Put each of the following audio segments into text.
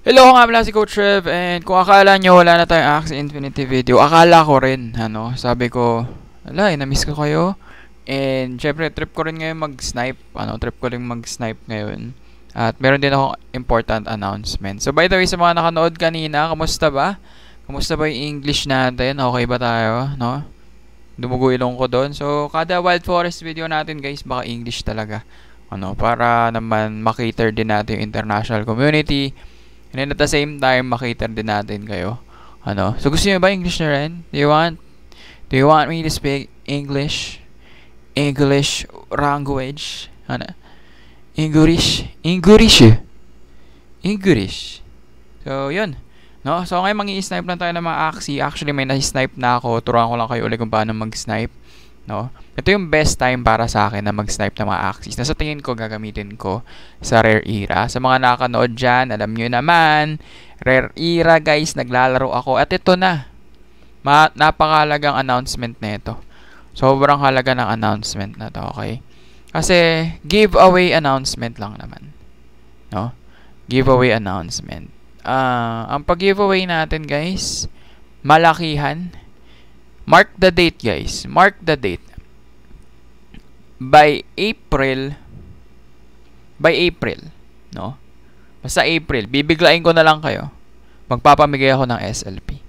Hello, ako nga pala si Coach Rev and kung akala nyo wala na tayong Axie Infinity video, akala ko rin, ano, sabi ko, ala, eh, na-miss ko kayo. And syempre, trip ko rin ngayon mag-snipe, ano, trip ko rin mag-snipe ngayon. At meron din ako important announcement. So by the way, sa mga nakanood kanina, kamusta ba? Kamusta ba yung English natin? Okay ba tayo, no? Dumugo ilong ko doon. So kada Wild Forest video natin guys, baka English talaga. Ano, para naman makater din natin yung international community And then at the same time, makater din natin kayo. Ano? So gusto niyo ba English na rin? Do you want Do you want me to speak English? English language? Ano? English, English. English. So, yun. No? So, ngayon, mangi-snipe lang tayo ng mga axi. Actually, may na-snipe na ako. Turuan ko lang kayo ulit kung paano mag-snipe no? Ito yung best time para sa akin na mag-snipe ng mga axis. Nasa tingin ko gagamitin ko sa rare era. Sa mga nakakanood diyan, alam niyo naman, rare era guys, naglalaro ako. At ito na, Ma napakalagang announcement na Sobrang halaga ng announcement na to, okay? Kasi, giveaway announcement lang naman. No? Giveaway announcement. Uh, ang pag-giveaway natin guys, malakihan Mark the date, guys. Mark the date. By April, by April, no? Basta April, bibiglain ko na lang kayo. Magpapamigay ako ng SLP.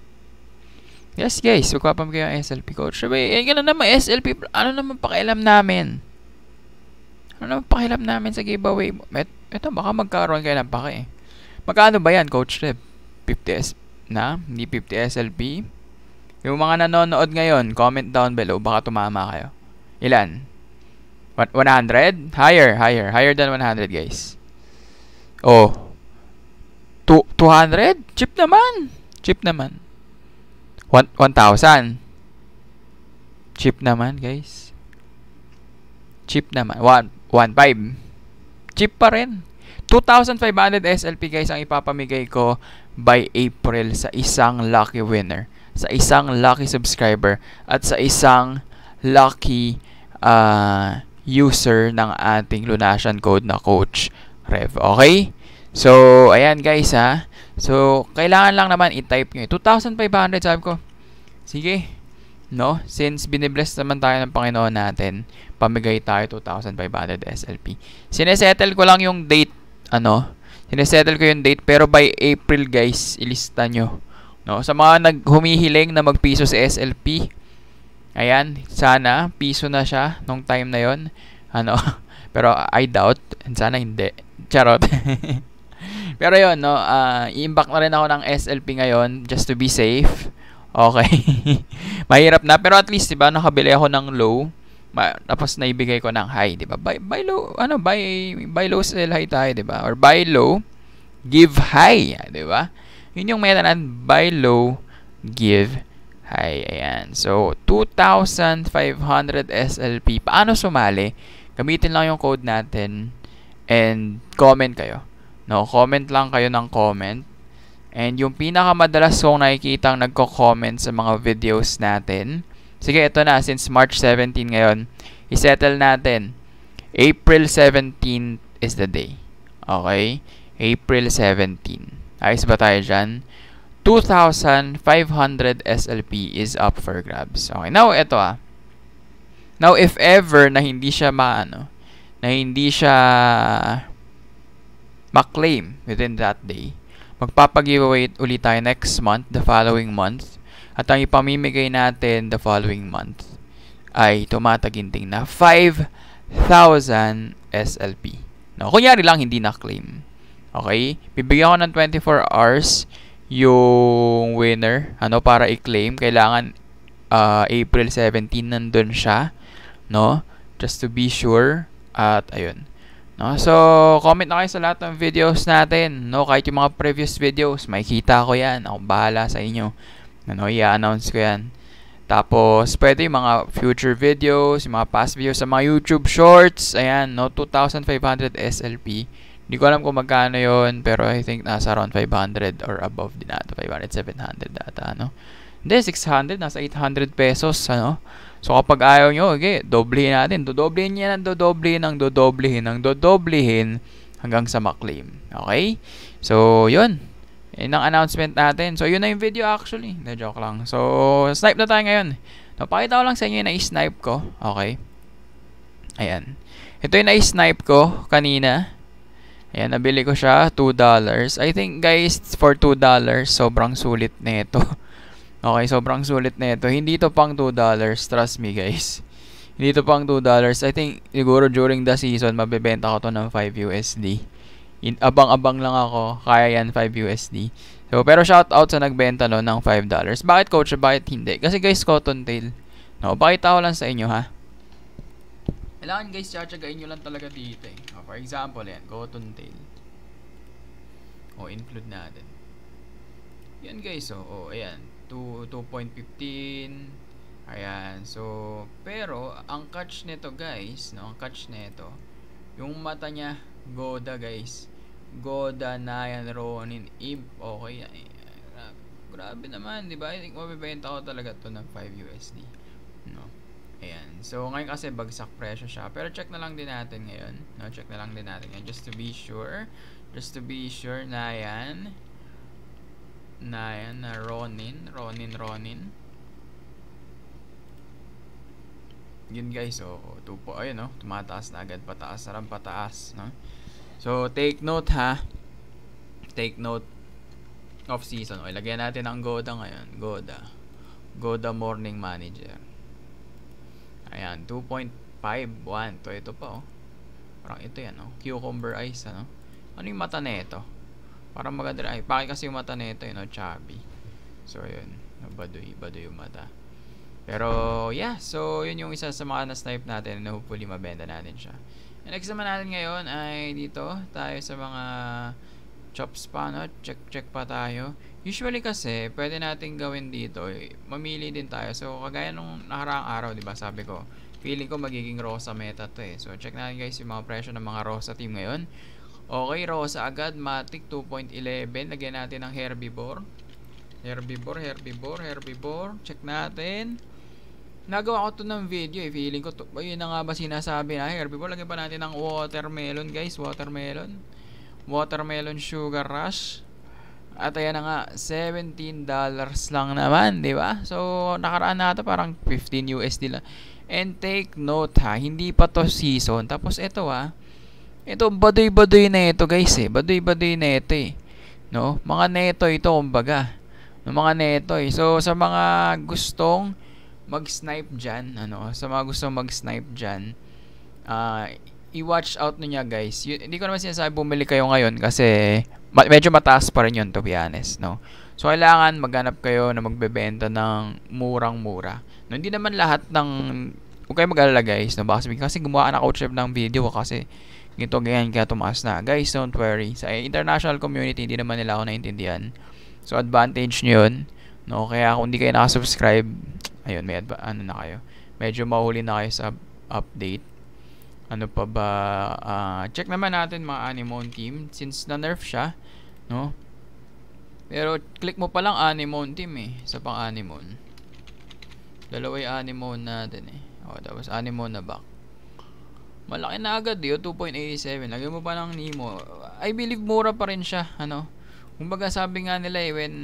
Yes, guys, magpapamigay ng SLP, coach. Sabi, eh, ganun naman, SLP, ano naman pakialam namin? Ano naman pakialam namin sa giveaway? Met, eto, baka magkaroon kayo ng pake. Magkano ba yan, coach Reb? 50S na? Hindi 50 SLP? Yung mga nanonood ngayon, comment down below. Baka tumama kayo. Ilan? 100? Higher, higher. Higher than 100, guys. Oh. 200? Cheap naman. Cheap naman. 1,000. Cheap naman, guys. Cheap naman. 1,500. Cheap pa rin. 2,500 SLP, guys, ang ipapamigay ko by April sa isang lucky winner sa isang lucky subscriber at sa isang lucky uh, user ng ating Lunasian code na Coach Rev. Okay? So, ayan guys ha. So, kailangan lang naman i-type nyo. 2,500 sabi ko. Sige. No? Since binibless naman tayo ng Panginoon natin, pamigay tayo 2,500 SLP. Sinesettle ko lang yung date, ano, sinesettle ko yung date, pero by April guys, ilista nyo No, sa mga naghumihiling na magpiso sa SLP, ayan, sana piso na siya nung time na 'yon. Ano, pero I doubt, sana hindi. Charot. pero 'yon, no, uh, ah, i-impact na rin ako ng SLP ngayon just to be safe. Okay. Mahirap na pero at least 'di ba nakabili ako ng low ma- tapos naibigay ko ng high, 'di ba? Buy, buy low, ano, buy buy low sell high tayo, 'di ba? Or buy low, give high, 'di ba? Yun yung meron natin buy low, give high. Ayan. So, 2,500 SLP. Paano sumali? Gamitin lang yung code natin and comment kayo. No, comment lang kayo ng comment. And yung pinakamadalas kong nakikita ang nagko-comment sa mga videos natin. Sige, ito na. Since March 17 ngayon, isettle natin. April 17 is the day. Okay? April 17. Ayos ba tayo dyan? 2,500 SLP is up for grabs. Okay, now ito ah. Now if ever na hindi siya maano, na hindi siya maklaim within that day, magpapag-giveaway ulit tayo next month, the following month, at ang ipamimigay natin the following month ay tumataginting na 5,000 SLP. No, kunyari lang hindi na-claim. Okay? Bibigyan ko ng 24 hours yung winner, ano, para i-claim. Kailangan uh, April 17 nandun siya, no? Just to be sure. At, ayun. No? So, comment na kayo sa lahat ng videos natin, no? Kahit yung mga previous videos, makikita ko yan. Ako bahala sa inyo. Ano, i-announce ko yan. Tapos, pwede yung mga future videos, yung mga past videos sa mga YouTube Shorts. Ayan, no? 2,500 SLP. Hindi ko alam kung magkano yon pero I think nasa around 500 or above din ata. 500, 700 ata, ano. Hindi, 600, nasa 800 pesos, ano. So, kapag ayaw nyo, okay, doblehin natin. Dodoblehin niya ng dodoblehin, ng dodoblehin, ng dodoblehin, hanggang sa maklaim. Okay? So, yun. Yun ang announcement natin. So, yun na yung video actually. Na joke lang. So, snipe na tayo ngayon. Napakita ko lang sa inyo yung na-snipe ko. Okay? Ayan. Ito yung na-snipe ko kanina. Ayan, nabili ko siya, $2. I think guys, for $2, sobrang sulit na ito. okay, sobrang sulit na ito. Hindi ito pang $2, trust me guys. Hindi ito pang $2. I think, siguro during the season, mabibenta ko to ng 5 USD. Abang-abang lang ako, kaya yan 5 USD. So, pero shout out sa nagbenta no ng $5. Bakit coach, bakit hindi? Kasi guys, cotton tail. No, pakita ko lang sa inyo ha. Kailangan guys, tsatsagain nyo lang talaga dito eh. O, oh, for example, yan, cotton tail. O, oh, include natin. Yan guys, o, oh, o ayan, 2.15. Ayan, so, pero, ang catch nito guys, no, ang catch nito, yung mata niya, Goda guys. Goda, Nayan, Ronin, Imp, okay. Ay, grabe naman, di ba? I think mabibenta ko talaga to ng 5 USD. So, ngayon kasi bagsak presyo siya. Pero check na lang din natin ngayon. No? Check na lang din natin ngayon. Just to be sure. Just to be sure na yan. Na yan. Na Ronin. Ronin, Ronin. Yun guys. So, tupo. Ayun, no? Tumataas na agad. Pataas. Sarang pataas. No? So, take note ha. Take note of season. O, ilagyan natin ang Goda ngayon. Goda. Goda Morning Manager. Ayan, 2.51. To, ito pa, oh. Parang ito yan, oh. Cucumber ice, ano? Ano yung mata na ito? Parang maganda rin. Ay, bakit kasi yung mata na ito, yun, oh, eh, chubby. So, yun. Baduy, baduy yung mata. Pero, yeah. So, yun yung isa sa mga na-snipe natin na hopefully mabenta natin siya. And next naman natin ngayon ay dito tayo sa mga chops pa, no? Check, check pa tayo. Usually kasi, pwede natin gawin dito, eh, mamili din tayo. So, kagaya nung nakaraang araw, di ba sabi ko, Feeling ko magiging Rosa meta to eh. So check natin guys yung mga presyo ng mga Rosa team ngayon. Okay, Rosa agad. Matic 2.11. Lagyan natin ng herbivore. Herbivore, herbivore, herbivore. Check natin. Nagawa ko to ng video eh. Feeling ko to. Ayun na nga ba sinasabi na herbivore. Lagyan pa natin ng watermelon guys. Watermelon. Watermelon sugar rush. At ayan na nga, $17 lang naman, di ba? So, nakaraan na ito, parang 15 USD lang. And take note ha, hindi pa to season. Tapos ito ha, ito baduy-baduy na ito guys eh. Baduy-baduy na ito eh. No? Mga neto ito kumbaga. No, mga neto eh. So sa mga gustong mag-snipe dyan, ano, sa mga gustong mag-snipe dyan, uh, i-watch out nyo niya guys. Y- hindi ko naman sinasabi bumili kayo ngayon kasi ma- medyo mataas pa rin yun to be honest, no? So, kailangan maghanap kayo na magbebenta ng murang-mura. No, hindi naman lahat ng... Huwag kayo mag-alala guys. No? Baka sabihin, kasi gumawa na coach ng video kasi ganito, ganyan, kaya tumaas na. Guys, don't worry. Sa international community, hindi naman nila ako naintindihan. So, advantage nyo yun. No? Kaya kung hindi kayo nakasubscribe, ayun, may ano na kayo. Medyo mahuli na kayo sa update. Ano pa ba? Uh, check naman natin mga Animon team. Since na-nerf siya, no? Pero click mo pa lang Animon team eh. Isa pang Animon. Dalawa yung Animon natin eh. O, oh, tapos Animon na back. Malaki na agad yun, eh. 2.87. Lagyan mo pa ng Nemo. I believe mura pa rin siya, ano. Kumbaga sabi nga nila eh, when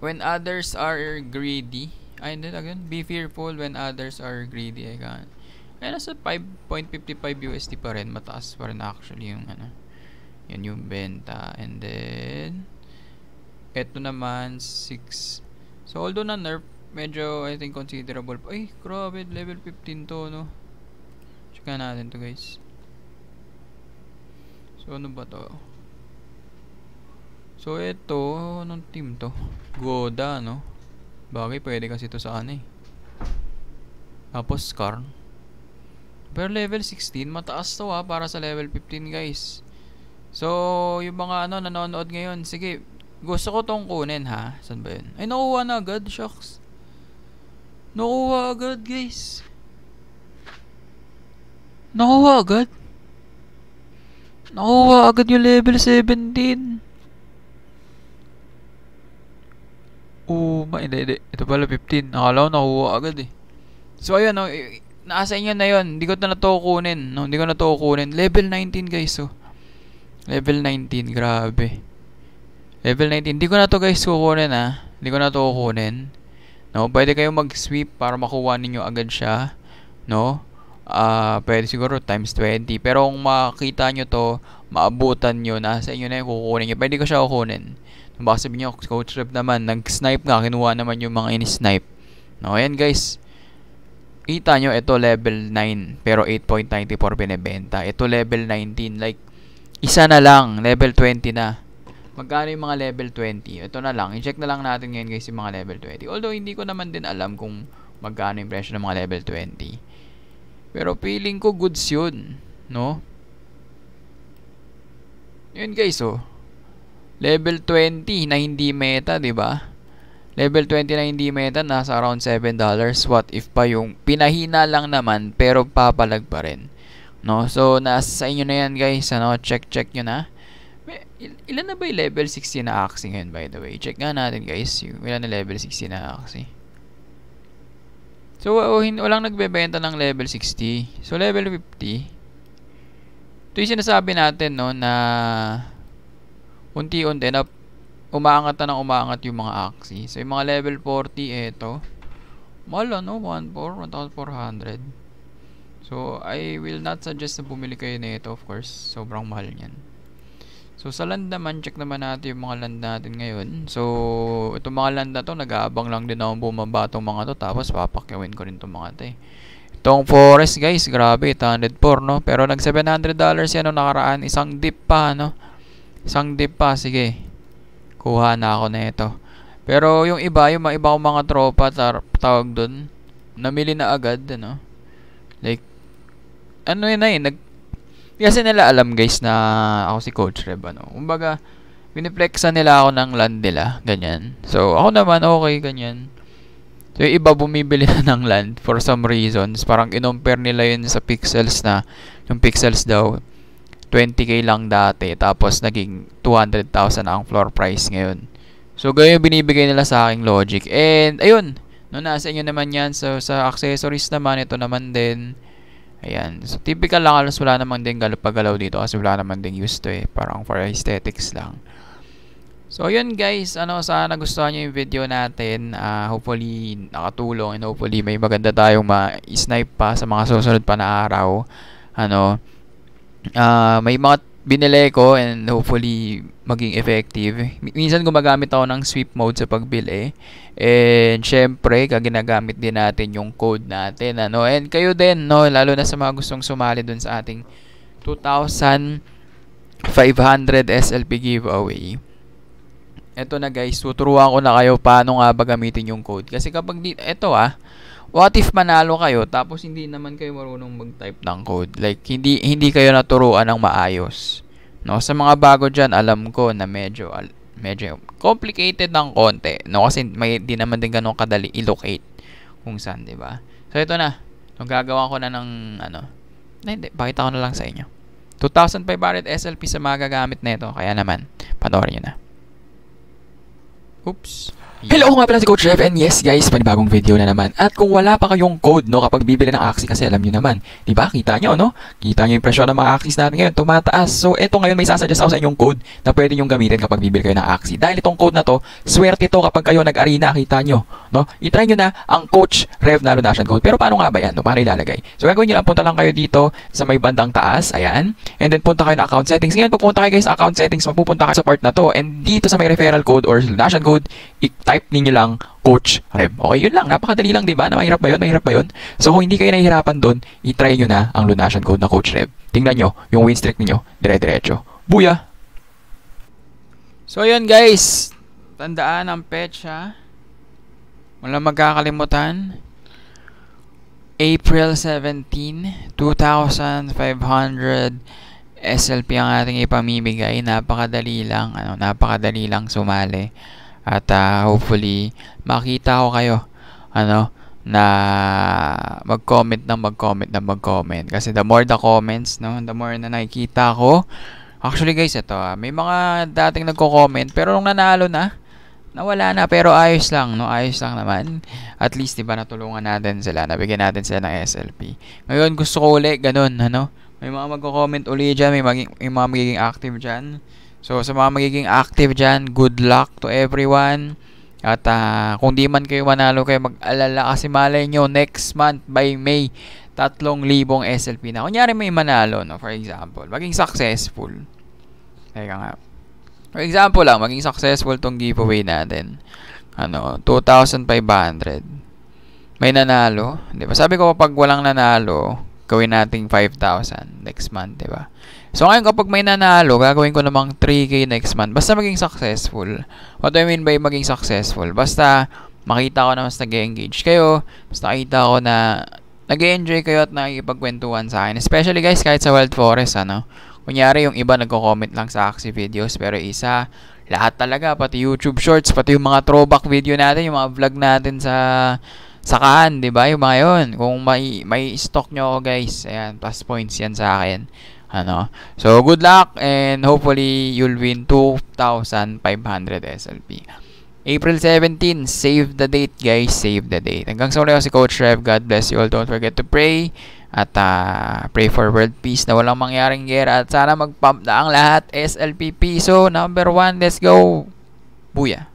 when others are greedy, ay hindi Again, be fearful when others are greedy. Eh, nasa 5.55 USD pa rin, mataas pa rin actually yung ano. Yan yung benta. And then, eto naman, 6. So, although na nerf, medyo, I think, considerable. Ay, grabe, level 15 to, no? Check natin to, guys. So, ano ba to? So, ito, anong team to? Goda, no? Bagay, pwede kasi to sa ano, eh. Tapos, Karn. Pero level 16, mataas to, ha, ah, para sa level 15, guys. So, yung mga ano, nanonood ngayon, sige, gusto ko tong kunin ha. San ba yun? Ay, nakuha na agad, shocks. Nakuha agad, guys. Nakuha agad. Nakuha agad yung level 17. Oo, ma, hindi, hindi. Ito pala 15. Nakala ko nakuha agad eh. So, ayun, no, nasa inyo na yon Hindi ko na to kunin. No? Hindi ko na to kunin. Level 19, guys. So, oh. Level 19, grabe. Level 19. Hindi ko na to guys kukunin ah. Hindi ko na to kukunin. No, pwede kayong mag-sweep para makuha ninyo agad siya. No? Ah, uh, pwede siguro times 20. Pero kung makita nyo to, maabutan nyo, nasa inyo na yung kukunin nyo. Pwede ko siya kukunin. No, baka diba? sabihin nyo, coach trip naman, nag-snipe nga, kinuha naman yung mga in-snipe. No, ayan guys kita nyo, ito level 9, pero 8.94 binibenta. Ito level 19, like, isa na lang, level 20 na. Magkano yung mga level 20? Ito na lang, i-check na lang natin ngayon guys yung mga level 20. Although hindi ko naman din alam kung magkano yung presyo ng mga level 20. Pero feeling ko goods yun, no? Yun guys, oh. Level 20 na hindi meta, 'di ba? Level 20 na hindi meta nasa around $7. What if pa yung pinahina lang naman pero papalag pa rin. No? So, nasa sa inyo na yan guys. Ano? Check, check nyo na. Il ilan na ba yung level 60 na Axie ngayon by the way? Check nga natin guys. Yung ilan na level 60 na Axie. So, oh, walang nagbebenta ng level 60. So, level 50. Ito yung sinasabi natin no, na unti-unti na umaangat na ng umaangat yung mga Axie. So, yung mga level 40, eto. Mahal ano? 1,400. 1,400. So, I will not suggest na bumili kayo na ito, of course. Sobrang mahal niyan. So, sa land naman, check naman natin yung mga land natin ngayon. So, itong mga land na to, nag-aabang lang din ako bumaba itong mga to. Tapos, papakyawin ko rin itong mga to eh. Itong forest, guys, grabe, 104 no? Pero, nag-$700 yan, no, nakaraan. Isang dip pa, no? Isang dip pa, sige. Kuha na ako na ito. Pero, yung iba, yung mga iba kong mga tropa, tawag dun, namili na agad, ano? Like, ano yun na yun, nag, kasi nila alam guys na ako si Coach Reb, ano. Kumbaga, piniflexan nila ako ng land nila, ganyan. So, ako naman, okay, ganyan. So, yung iba bumibili na ng land for some reasons. Parang inompare nila yun sa pixels na, yung pixels daw, 20k lang dati. Tapos, naging 200,000 na ang floor price ngayon. So, ganyan yung binibigay nila sa aking logic. And, ayun, no, nasa inyo naman yan. So, sa accessories naman, ito naman din. Ayan. So, typical lang halos wala namang ding galaw pagalaw dito kasi wala naman ding used to eh. Parang for aesthetics lang. So, yun guys. Ano, sana nagustuhan nyo yung video natin. Uh, hopefully, nakatulong and hopefully may maganda tayong ma-snipe pa sa mga susunod pa na araw. Ano, uh, may mga binili ko and hopefully maging effective. Minsan gumagamit ako ng sweep mode sa pagbuild eh. And syempre, ginagamit din natin yung code natin. Ano? And kayo din, no? lalo na sa mga gustong sumali dun sa ating 2,500 SLP giveaway. Ito na guys, tuturuan ko na kayo paano nga ba gamitin yung code. Kasi kapag di, ito ah, what if manalo kayo tapos hindi naman kayo marunong mag-type ng code? Like, hindi, hindi kayo naturuan ng maayos No, sa mga bago diyan, alam ko na medyo medyo complicated ng konti, no? Kasi may di naman din ganun kadali i-locate kung saan, 'di ba? So ito na. No, gagawa ko na ng ano. Hindi, pakita ko na lang sa inyo. 2,500 SLP sa mga magagamit nito, kaya naman panoorin niyo na. Oops. Hello nga pala si Coach Rev and yes guys, panibagong video na naman. At kung wala pa kayong code no kapag bibili ng Axie kasi alam niyo naman, 'di ba? Kita niyo no? Kita niyo yung presyo ng mga Axies natin ngayon, tumataas. So eto ngayon may sasuggest ako sa inyong code na pwede niyo gamitin kapag bibili kayo ng Axie. Dahil itong code na to, swerte to kapag kayo nag-arena, kita niyo, no? I-try niyo na ang Coach Rev na donation code. Pero paano nga ba 'yan? No? Paano ilalagay? So gagawin niyo lang punta lang kayo dito sa may bandang taas, ayan. And then punta kayo na account settings. Ngayon pupunta kayo guys sa account settings, mapupunta kayo sa part na to. And dito sa may referral code or donation code, i type ninyo lang Coach Rev. Okay, yun lang. Napakadali lang, di ba? Na mahirap ba yun? Mahirap ba yun? So, kung hindi kayo nahihirapan doon, itry nyo na ang lunation code na Coach Rev. Tingnan nyo, yung win streak ninyo, dire-diretso. Buya! So, yun guys. Tandaan ang petsa. Wala magkakalimutan. April 17, 2,500 SLP ang ating ipamimigay. Napakadali lang, ano, napakadali lang sumali at uh, hopefully makita ko kayo ano na mag-comment ng mag-comment ng mag-comment kasi the more the comments no the more na nakikita ko actually guys ito ah, may mga dating nagko-comment pero nung nanalo na nawala na pero ayos lang no ayos lang naman at least diba natulungan natin sila nabigyan natin sila ng SLP ngayon gusto ko uli ganun ano may mga magko-comment uli diyan may maging may mga magiging active diyan So, sa mga magiging active dyan, good luck to everyone. At uh, kung di man kayo manalo kayo, mag-alala kasi malay nyo, next month by May, 3,000 SLP na. Kunyari may manalo, no, for example, maging successful. Teka nga. For example lang, maging successful tong giveaway natin. Ano, 2,500. May nanalo. Di ba? Sabi ko, pag walang nanalo, gawin nating 5,000 next month, di ba? So, ngayon kapag may nanalo, gagawin ko namang 3K next month. Basta maging successful. What do I mean by maging successful? Basta makita ko na mas nag-engage kayo. Basta nakita ko na nag enjoy kayo at nakikipagkwentuhan sa akin. Especially guys, kahit sa Wild Forest, ano. Kunyari, yung iba nagko-comment lang sa Axie videos, pero isa, lahat talaga, pati YouTube Shorts, pati yung mga throwback video natin, yung mga vlog natin sa sakaan, 'di ba? Yung mga 'yon. Kung may may stock nyo ako, guys. Ayan, plus points 'yan sa akin. Ano? So, good luck and hopefully you'll win 2,500 SLP. April 17, save the date guys, save the date. Hanggang sa muli ako si Coach Rev. God bless you all. Don't forget to pray at uh, pray for world peace na walang mangyaring gera at sana mag-pump na ang lahat SLP. Piso. number 1, let's go! Buya!